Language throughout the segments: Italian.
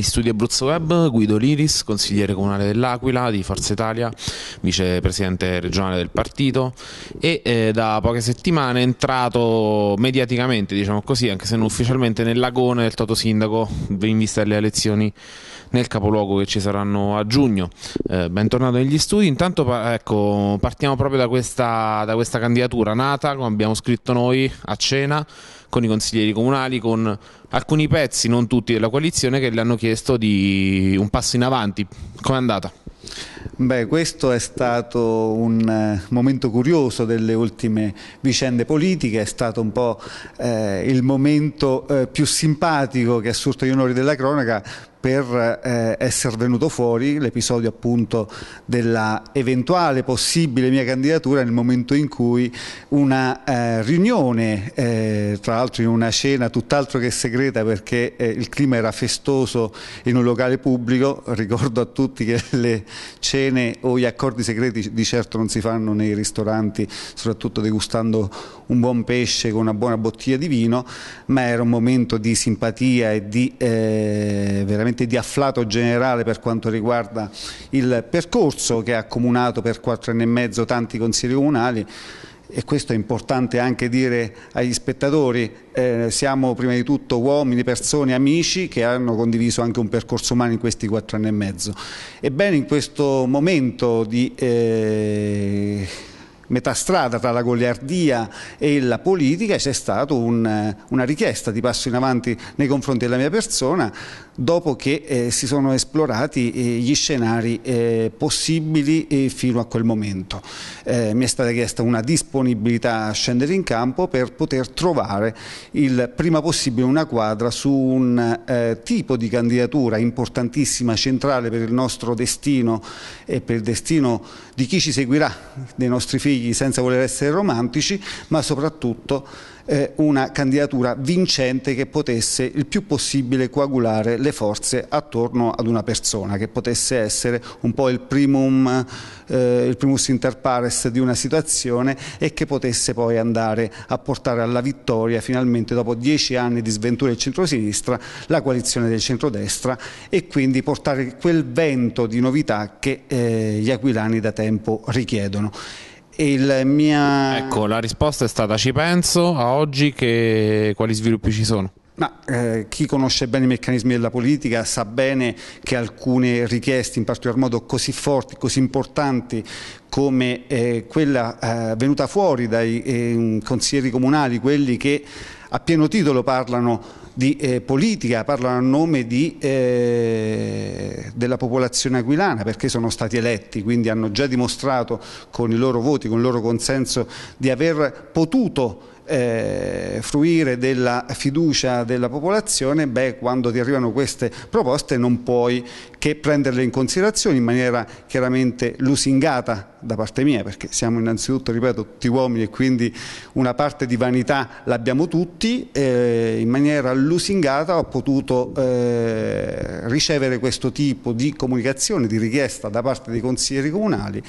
Agli studi Abruzzo Web, Guido Liris, consigliere comunale dell'Aquila, di Forza Italia, vicepresidente regionale del partito e eh, da poche settimane è entrato mediaticamente, diciamo così, anche se non ufficialmente, nel lagone del Toto Sindaco in vista delle elezioni nel capoluogo che ci saranno a giugno. Eh, bentornato negli studi, intanto ecco, partiamo proprio da questa, da questa candidatura nata, come abbiamo scritto noi, a cena, con i consiglieri comunali, con alcuni pezzi, non tutti, della coalizione che le hanno chiesto di un passo in avanti. Com'è andata? Beh, questo è stato un eh, momento curioso delle ultime vicende politiche, è stato un po' eh, il momento eh, più simpatico che ha assurto gli onori della cronaca per eh, essere venuto fuori l'episodio appunto della eventuale possibile mia candidatura nel momento in cui una eh, riunione, eh, tra l'altro in una cena tutt'altro che segreta perché eh, il clima era festoso in un locale pubblico, ricordo a tutti che le cene o gli accordi segreti di certo non si fanno nei ristoranti, soprattutto degustando un buon pesce con una buona bottiglia di vino, ma era un momento di simpatia e di, eh, veramente di afflato generale per quanto riguarda il percorso che ha accomunato per quattro anni e mezzo tanti consigli comunali e questo è importante anche dire agli spettatori, eh, siamo prima di tutto uomini, persone, amici che hanno condiviso anche un percorso umano in questi quattro anni e mezzo. Ebbene in questo momento di... Eh, metà strada tra la goliardia e la politica e c'è stata un, eh, una richiesta di passo in avanti nei confronti della mia persona dopo che eh, si sono esplorati eh, gli scenari eh, possibili eh, fino a quel momento. Eh, mi è stata chiesta una disponibilità a scendere in campo per poter trovare il prima possibile una quadra su un tipo di candidatura importantissima, centrale per il nostro destino e per il destino di chi ci seguirà, dei nostri figli Consigli senza voler essere romantici, ma soprattutto eh, una candidatura vincente che potesse il più possibile coagulare le forze attorno ad una persona, che potesse essere un po' il primum, eh, il primus inter pares di una situazione e che potesse poi andare a portare alla vittoria finalmente dopo dieci anni di sventura del centrosinistra la coalizione del centrodestra e quindi portare quel vento di novità che eh, gli aquilani da tempo richiedono il mia... Ecco, la risposta è stata ci penso a oggi che quali sviluppi ci sono. Ma eh, chi conosce bene i meccanismi della politica sa bene che alcune richieste, in particolar modo così forti, così importanti, come eh, quella eh, venuta fuori dai eh, consiglieri comunali, quelli che a pieno titolo parlano di eh, politica, parlano a nome di, eh, della popolazione aquilana perché sono stati eletti, quindi hanno già dimostrato con i loro voti, con il loro consenso di aver potuto eh, fruire della fiducia della popolazione, beh, quando ti arrivano queste proposte non puoi che prenderle in considerazione in maniera chiaramente lusingata da parte mia, perché siamo innanzitutto, ripeto, tutti uomini e quindi una parte di vanità l'abbiamo tutti, eh, in maniera lusingata ho potuto eh, ricevere questo tipo di comunicazione, di richiesta da parte dei consiglieri comunali,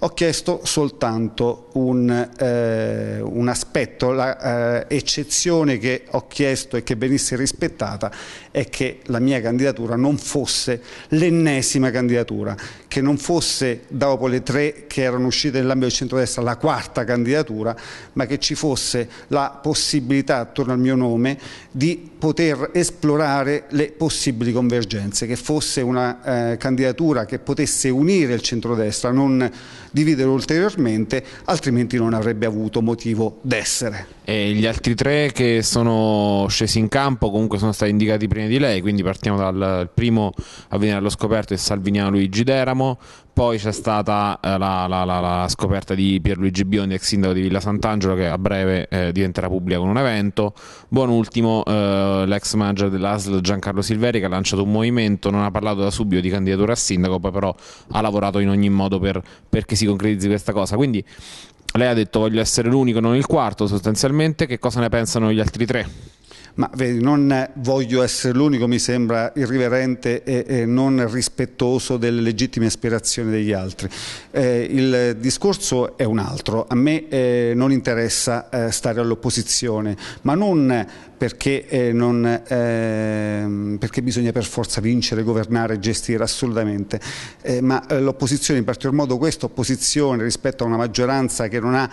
ho chiesto soltanto un, eh, un aspetto, l'eccezione eh, che ho chiesto e che venisse rispettata è che la mia candidatura non fosse l'ennesima candidatura, che non fosse dopo le tre che erano uscite nell'ambito del centrodestra la quarta candidatura, ma che ci fosse la possibilità, attorno al mio nome, di poter esplorare le possibili convergenze, che fosse una eh, candidatura che potesse unire il centrodestra, non dividere ulteriormente, altrimenti non avrebbe avuto motivo d'essere. E gli altri tre che sono scesi in campo comunque sono stati indicati prima di lei, quindi partiamo dal primo a venire allo scoperto è Salviniano Luigi Deramo, poi c'è stata eh, la, la, la, la, scoperta di Pierluigi Biondi, ex sindaco di Villa Sant'Angelo, che a breve eh, diventerà pubblica con un evento. Buon ultimo, eh, l'ex manager dell'ASL Giancarlo Silveri, che ha lanciato un movimento, non ha parlato da subito di candidatura a sindaco, poi però ha lavorato in ogni modo per, perché si concretizzi questa cosa. Quindi lei ha detto voglio essere l'unico, non il quarto sostanzialmente, che cosa ne pensano gli altri tre? ma vedi, non voglio essere l'unico, mi sembra irriverente e, e, non rispettoso delle legittime aspirazioni degli altri. Eh, il discorso è un altro, a me eh, non interessa eh, stare all'opposizione, ma non perché, eh, non, ehm, perché bisogna per forza vincere, governare, gestire, assolutamente, eh, ma eh, l'opposizione, in particolar modo questa opposizione rispetto a una maggioranza che non ha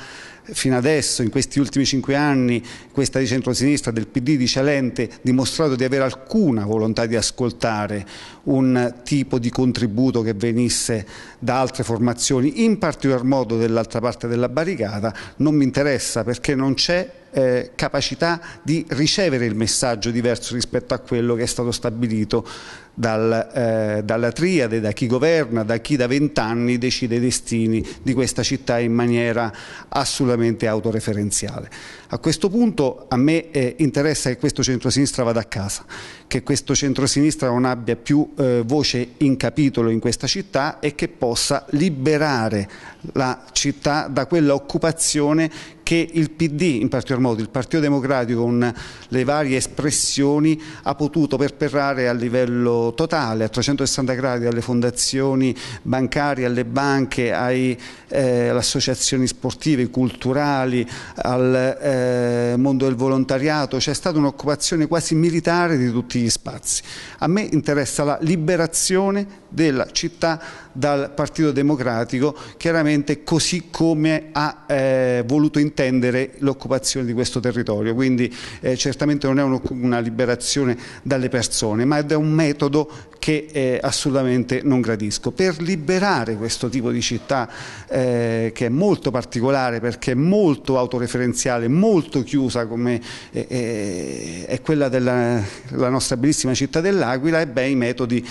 fino adesso, in questi ultimi cinque anni, questa di centrosinistra del PD di Cialente dimostrato di avere alcuna volontà di ascoltare un tipo di contributo che venisse da altre formazioni, in particolar modo dell'altra parte della barricata, non mi interessa perché non c'è eh, capacità di ricevere il messaggio diverso rispetto a quello che è stato stabilito dal, eh, dalla triade, da chi governa, da chi da vent'anni decide i destini di questa città in maniera assolutamente autoreferenziale. A questo punto a me eh, interessa che questo centrosinistra vada a casa, che questo centrosinistra non abbia più eh, voce in capitolo in questa città e che possa liberare la città da quella occupazione che il PD, in particolar modo il Partito Democratico con le varie espressioni, ha potuto perperare a livello totale, a 360 gradi, dalle fondazioni bancarie alle banche, ai, eh, alle associazioni sportive, culturali, al eh, mondo del volontariato, c'è stata un'occupazione quasi militare di tutti gli spazi. A me interessa la liberazione della città dal Partito Democratico, chiaramente così come ha eh, voluto intendere l'occupazione di questo territorio. Quindi eh, certamente non è un, una liberazione dalle persone, ma è un metodo che eh, assolutamente non gradisco. Per liberare questo tipo di città, eh, che è molto particolare perché è molto autoreferenziale, molto chiusa come eh, eh, è quella della nostra bellissima città dell'Aquila, i metodi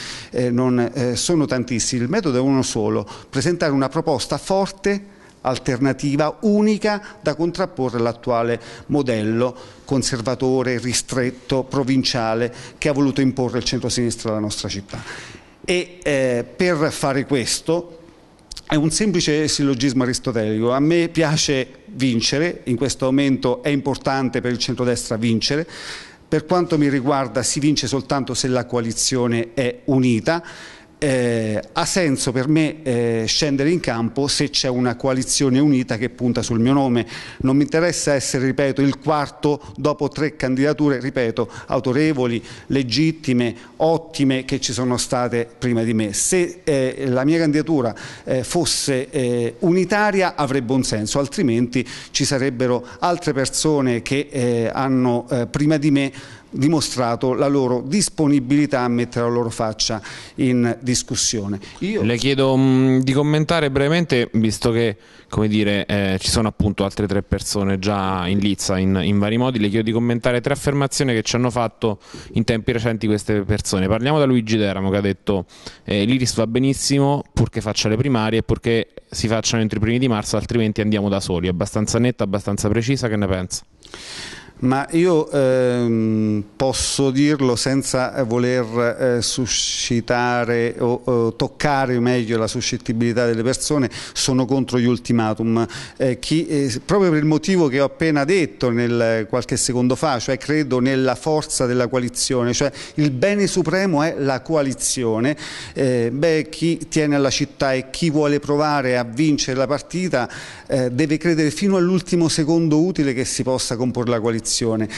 non sono tantissimi. Il metodo da uno solo, presentare una proposta forte alternativa unica da contrapporre all'attuale modello conservatore, ristretto, provinciale che ha voluto imporre il centro-sinistra alla nostra città. E eh, per fare questo è un semplice sillogismo aristotelico. A me piace vincere, in questo momento è importante per il centrodestra vincere. Per quanto mi riguarda si vince soltanto se la coalizione è unita eh, ha senso per me eh, scendere in campo se c'è una coalizione unita che punta sul mio nome. Non mi interessa essere, ripeto, il quarto dopo tre candidature, ripeto, autorevoli, legittime, ottime che ci sono state prima di me. Se eh, la mia candidatura eh, fosse eh, unitaria avrebbe un senso, altrimenti ci sarebbero altre persone che eh, hanno prima di me dimostrato la loro disponibilità a mettere la loro faccia in discussione. Io... Le chiedo mh, mm, di commentare brevemente, visto che dire, eh, ci sono appunto altre tre persone già in lizza in, in, vari modi, le chiedo di commentare tre affermazioni che ci hanno fatto in tempi recenti queste persone. Parliamo da Luigi Deramo che ha detto eh, l'Iris va benissimo purché faccia le primarie e purché si facciano entro i primi di marzo, altrimenti andiamo da soli. abbastanza netta, abbastanza precisa, che ne pensa? ma io ehm, posso dirlo senza eh, voler eh, suscitare o, o, toccare meglio la suscettibilità delle persone, sono contro gli ultimatum, eh, chi, eh, proprio per il motivo che ho appena detto nel, qualche secondo fa, cioè credo nella forza della coalizione, cioè il bene supremo è la coalizione, eh, beh, chi tiene alla città e chi vuole provare a vincere la partita eh, deve credere fino all'ultimo secondo utile che si possa comporre la coalizione situazione.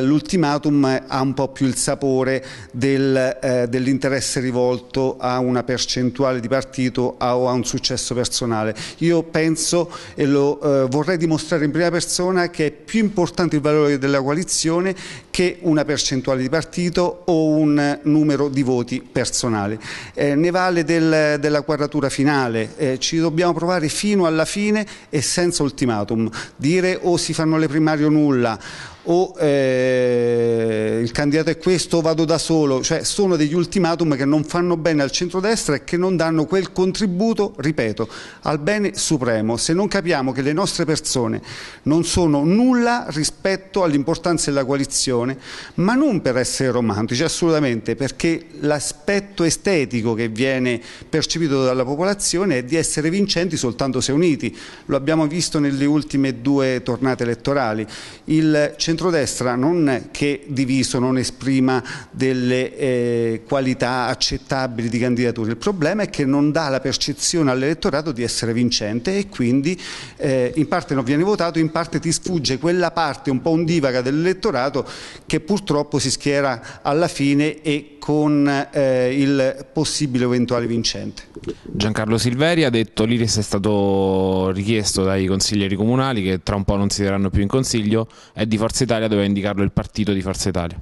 L'ultimatum ha un po' più il sapore del, eh, dell'interesse rivolto a una percentuale di partito o a un successo personale. Io penso e lo eh, vorrei dimostrare in prima persona che è più importante il valore della coalizione che una percentuale di partito o un numero di voti personali. Eh, ne vale del, della quadratura finale, eh, ci dobbiamo provare fino alla fine e senza ultimatum, dire o oh, si fanno le primarie o nulla o eh, il candidato è questo o vado da solo, cioè sono degli ultimatum che non fanno bene al centrodestra e che non danno quel contributo, ripeto, al bene supremo. Se non capiamo che le nostre persone non sono nulla rispetto all'importanza della coalizione, ma non per essere romantici, assolutamente, perché l'aspetto estetico che viene percepito dalla popolazione è di essere vincenti soltanto se uniti. Lo abbiamo visto nelle ultime due tornate elettorali. Il centrodestra centrodestra non che diviso non esprima delle eh, qualità accettabili di candidatura, il problema è che non dà la percezione all'elettorato di essere vincente e quindi eh, in parte non viene votato, in parte ti sfugge quella parte un po' ondivaga dell'elettorato che purtroppo si schiera alla fine e con eh, il possibile eventuale vincente. Giancarlo Silveri ha detto che l'Iris è stato richiesto dai consiglieri comunali che tra un po' non siederanno più in consiglio, è di Forza Italia, doveva indicarlo il partito di Forza Italia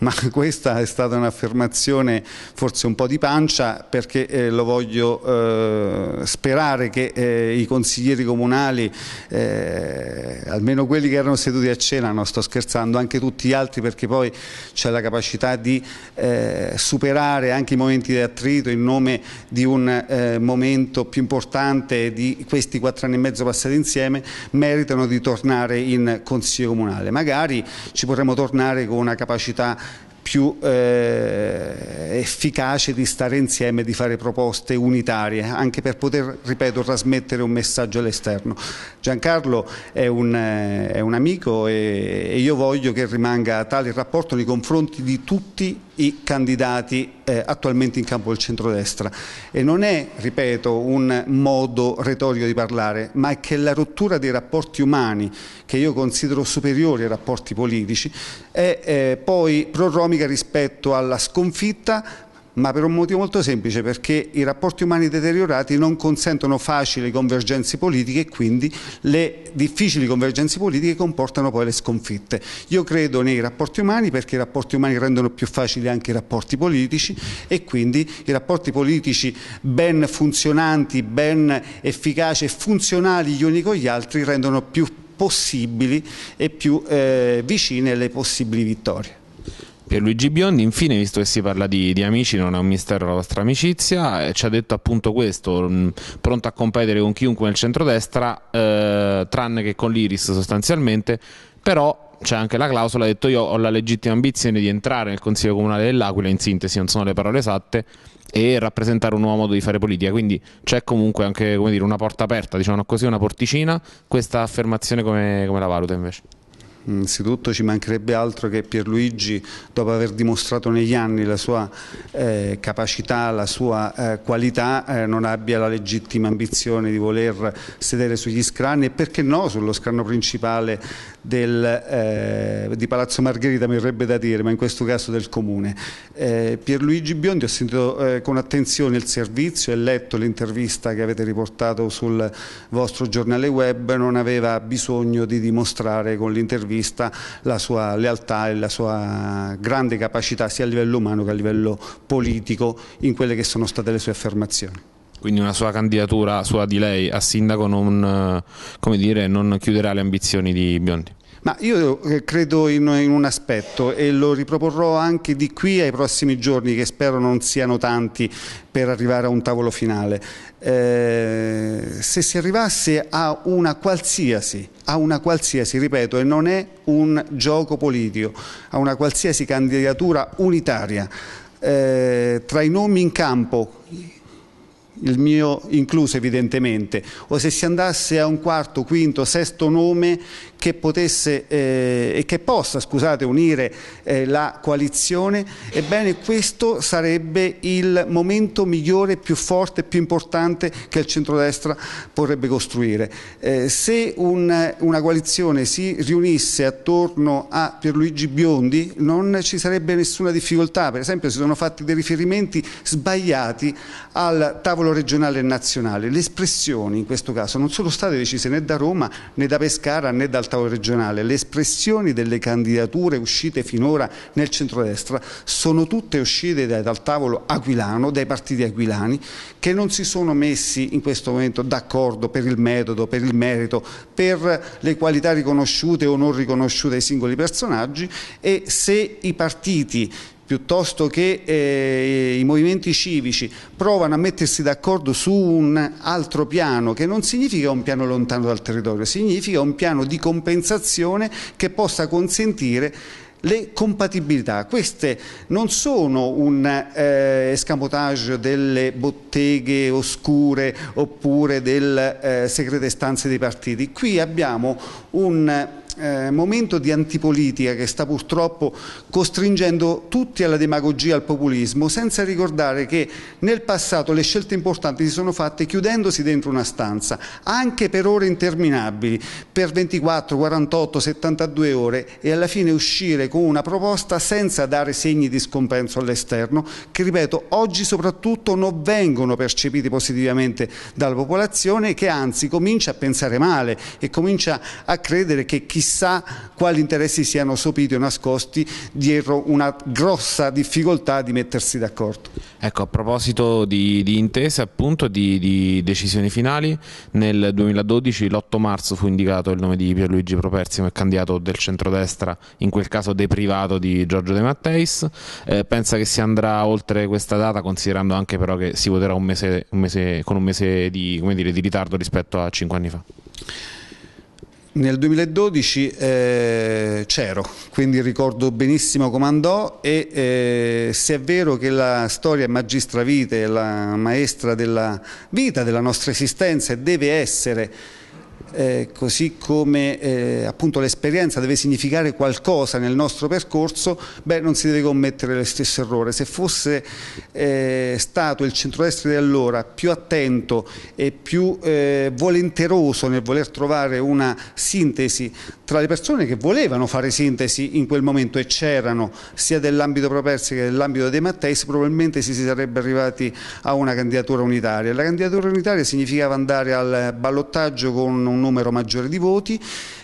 ma questa è stata un'affermazione forse un po' di pancia perché eh, lo voglio eh, sperare che eh, i consiglieri comunali, eh, almeno quelli che erano seduti a cena, non sto scherzando, anche tutti gli altri perché poi c'è la capacità di eh, superare anche i momenti di attrito in nome di un eh, momento più importante di questi quattro anni e mezzo passati insieme, meritano di tornare in consiglio comunale. Magari ci potremo tornare con una capacità più eh, efficace di stare insieme, di fare proposte unitarie, anche per poter, ripeto, trasmettere un messaggio all'esterno. Giancarlo è un, eh, è un amico e, e io voglio che rimanga tale il rapporto nei confronti di tutti i candidati eh, attualmente in campo del centrodestra. E non è, ripeto, un modo retorico di parlare, ma è che la rottura dei rapporti umani, che io considero superiori ai rapporti politici, è eh, poi proromica rispetto alla sconfitta ma per un motivo molto semplice, perché i rapporti umani deteriorati non consentono facili convergenze politiche e quindi le difficili convergenze politiche comportano poi le sconfitte. Io credo nei rapporti umani perché i rapporti umani rendono più facili anche i rapporti politici e quindi i rapporti politici ben funzionanti, ben efficaci e funzionali gli uni con gli altri rendono più possibili e più eh, vicine le possibili vittorie. Pierluigi Biondi, infine, visto che si parla di, di amici, non è un mistero la vostra amicizia, eh, ci ha detto appunto questo, mh, mm, pronto a competere con chiunque nel centrodestra, eh, tranne che con l'Iris sostanzialmente, però c'è anche la clausola, ha detto io ho la legittima ambizione di entrare nel Consiglio Comunale dell'Aquila, in sintesi non sono le parole esatte, e rappresentare un nuovo modo di fare politica, quindi c'è comunque anche dire, una porta aperta, diciamo così, una porticina, questa affermazione come, come la valuta invece? Innanzitutto ci mancherebbe altro che Pierluigi, dopo aver dimostrato negli anni la sua eh, capacità, la sua eh, qualità, eh, non abbia la legittima ambizione di voler sedere sugli scranni e perché no sullo scranno principale del, eh, di Palazzo Margherita, mi verrebbe da dire, ma in questo caso del Comune. Eh, Pierluigi Biondi, ho sentito eh, con attenzione il servizio e letto l'intervista che avete riportato sul vostro giornale web, non aveva bisogno di dimostrare con l'intervista la sua lealtà e la sua grande capacità sia a livello umano che a livello politico in quelle che sono state le sue affermazioni quindi una sua candidatura, sua di lei a sindaco, non, eh, dire, non chiuderà le ambizioni di Biondi. Ma io eh, credo in, un aspetto e lo riproporrò anche di qui ai prossimi giorni che spero non siano tanti per arrivare a un tavolo finale. Eh, se si arrivasse a una qualsiasi, a una qualsiasi, ripeto, e non è un gioco politico, a una qualsiasi candidatura unitaria eh, tra i nomi in campo il mio incluso evidentemente, o se si andasse a un quarto, quinto, sesto nome che potesse eh, e che possa scusate, unire eh, la coalizione, ebbene questo sarebbe il momento migliore, più forte, più importante che il centrodestra potrebbe costruire. Eh, se un, una coalizione si riunisse attorno a Pierluigi Biondi non ci sarebbe nessuna difficoltà, per esempio si sono fatti dei riferimenti sbagliati al tavolo livello regionale e nazionale. Le espressioni in questo caso non sono state decise né da Roma né da Pescara né dal tavolo regionale. Le espressioni delle candidature uscite finora nel centrodestra sono tutte uscite dal tavolo aquilano, dai partiti aquilani, che non si sono messi in questo momento d'accordo per il metodo, per il merito, per le qualità riconosciute o non riconosciute ai singoli personaggi e se i partiti piuttosto che eh, i movimenti civici provano a mettersi d'accordo su un altro piano che non significa un piano lontano dal territorio, significa un piano di compensazione che possa consentire le compatibilità. Queste non sono un eh, escamotage delle botteghe oscure oppure delle eh, segrete stanze dei partiti. Qui abbiamo un eh, momento di antipolitica che sta purtroppo costringendo tutti alla demagogia, al populismo, senza ricordare che nel passato le scelte importanti si sono fatte chiudendosi dentro una stanza, anche per ore interminabili, per 24, 48, 72 ore e alla fine uscire con una proposta senza dare segni di scompenso all'esterno, che ripeto, oggi soprattutto non vengono percepiti positivamente dalla popolazione che anzi comincia a pensare male e comincia a credere che chi chissà quali interessi siano sopiti o nascosti dietro una grossa difficoltà di mettersi d'accordo. Ecco, a proposito di, di intese, appunto, di, di, decisioni finali, nel 2012, l'8 marzo, fu indicato il nome di Pierluigi Properzio come candidato del centrodestra, in quel caso deprivato di Giorgio De Matteis. Eh, pensa che si andrà oltre questa data, considerando anche però che si voterà un mese, un mese, con un mese di, dire, di ritardo rispetto a cinque anni fa? Nel 2012 eh, c'ero, quindi ricordo benissimo come andò e eh, se è vero che la storia è magistravite, la maestra della vita, della nostra esistenza e deve essere eh, così come eh, appunto l'esperienza deve significare qualcosa nel nostro percorso, beh, non si deve commettere lo stesso errore. Se fosse eh, stato il centrodestra di allora più attento e più eh, volenteroso nel voler trovare una sintesi tra le persone che volevano fare sintesi in quel momento e c'erano sia dell'ambito Propersi che dell'ambito De Matteis, probabilmente si sarebbe arrivati a una candidatura unitaria. La candidatura unitaria significava andare al ballottaggio con un numero maggiore di voti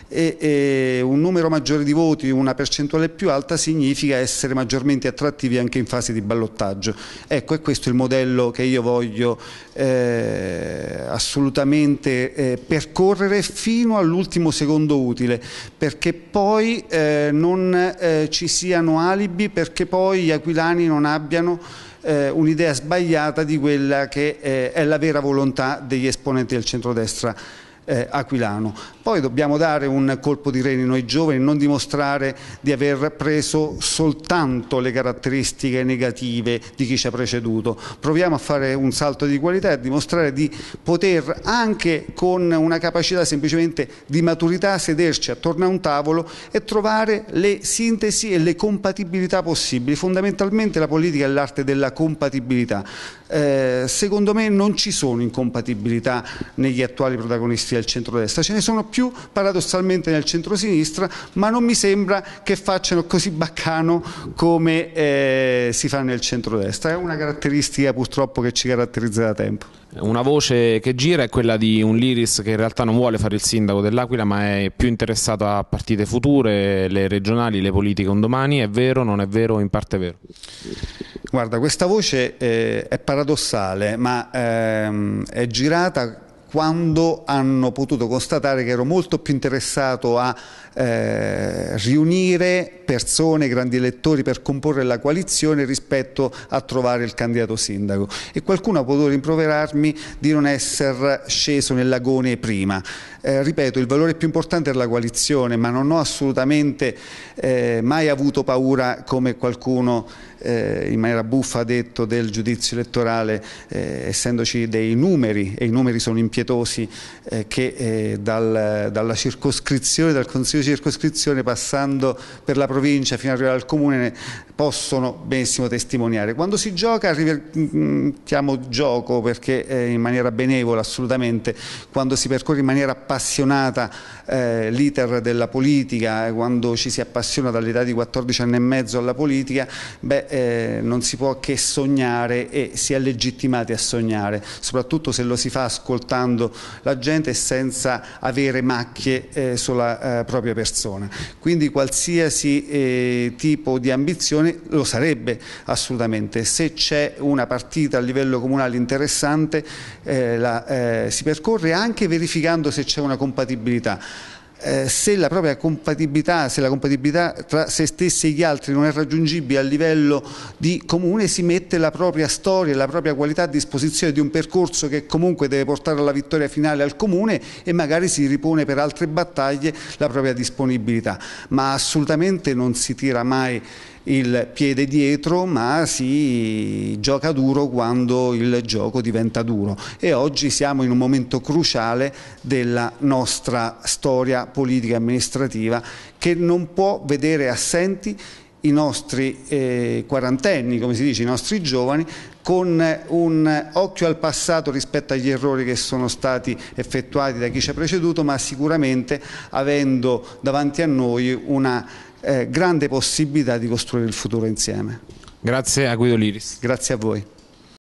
e, e un numero maggiore di voti, una percentuale più alta significa essere maggiormente attrattivi anche in fase di ballottaggio. Ecco, è questo il modello che io voglio eh, assolutamente eh, percorrere fino all'ultimo secondo utile, perché poi eh, non eh, ci siano alibi, perché poi gli aquilani non abbiano eh, un'idea sbagliata di quella che eh, è la vera volontà degli esponenti del centrodestra eh, aquilano. Poi dobbiamo dare un colpo di reni noi giovani, non dimostrare di aver preso soltanto le caratteristiche negative di chi ci ha preceduto. Proviamo a fare un salto di qualità e a dimostrare di poter anche con una capacità semplicemente di maturità sederci attorno a un tavolo e trovare le sintesi e le compatibilità possibili. Fondamentalmente la politica è l'arte della compatibilità. Eh, secondo me non ci sono incompatibilità negli attuali protagonisti del centro-destra, ce ne sono più più paradossalmente nel centro-sinistra, ma non mi sembra che facciano così baccano come eh, si fa nel centro-destra. È una caratteristica purtroppo che ci caratterizza da tempo. Una voce che gira è quella di un Liris che in realtà non vuole fare il sindaco dell'Aquila, ma è più interessato a partite future, le regionali, le politiche un domani. È vero, non è vero, in parte è vero. Guarda, questa voce eh, è paradossale, ma ehm, è girata quando hanno potuto constatare che ero molto più interessato a eh, riunire persone, grandi elettori per comporre la coalizione rispetto a trovare il candidato sindaco e qualcuno ha potuto rimproverarmi di non essere sceso nell'agone prima. Eh, ripeto, il valore più importante è la coalizione, ma non ho assolutamente eh, mai avuto paura, come qualcuno eh, in maniera buffa ha detto, del giudizio elettorale, eh, essendoci dei numeri, e i numeri sono impietosi, eh, che dal, dalla circoscrizione, dal Consiglio circoscrizione passando per la provincia fino ad arrivare al comune possono benissimo testimoniare. Quando si gioca, chiamo gioco perché eh, in maniera benevola assolutamente, quando si percorre in maniera appassionata eh, l'iter della politica, eh, quando ci si appassiona dall'età di 14 anni e mezzo alla politica, beh, eh, non si può che sognare e si è legittimati a sognare, soprattutto se lo si fa ascoltando la gente e senza avere macchie eh, sulla eh, propria persona. Quindi qualsiasi tipo di ambizione lo sarebbe assolutamente. Se c'è una partita a livello comunale interessante eh, la, eh, si percorre anche verificando se c'è una compatibilità. Eh, se la propria compatibilità, se la compatibilità tra se stessi e gli altri non è raggiungibile a livello di comune, si mette la propria storia e la propria qualità a disposizione di un percorso che comunque deve portare alla vittoria finale al comune e magari si ripone per altre battaglie la propria disponibilità. Ma assolutamente non si tira mai il piede dietro, ma si gioca duro quando il gioco diventa duro. E oggi siamo in un momento cruciale della nostra storia politica e amministrativa che non può vedere assenti i nostri eh, quarantenni, come si dice, i nostri giovani, con un occhio al passato rispetto agli errori che sono stati effettuati da chi ci ha preceduto, ma sicuramente avendo davanti a noi una eh, grande possibilità di costruire il futuro insieme. Grazie a Guido Liris. Grazie a voi.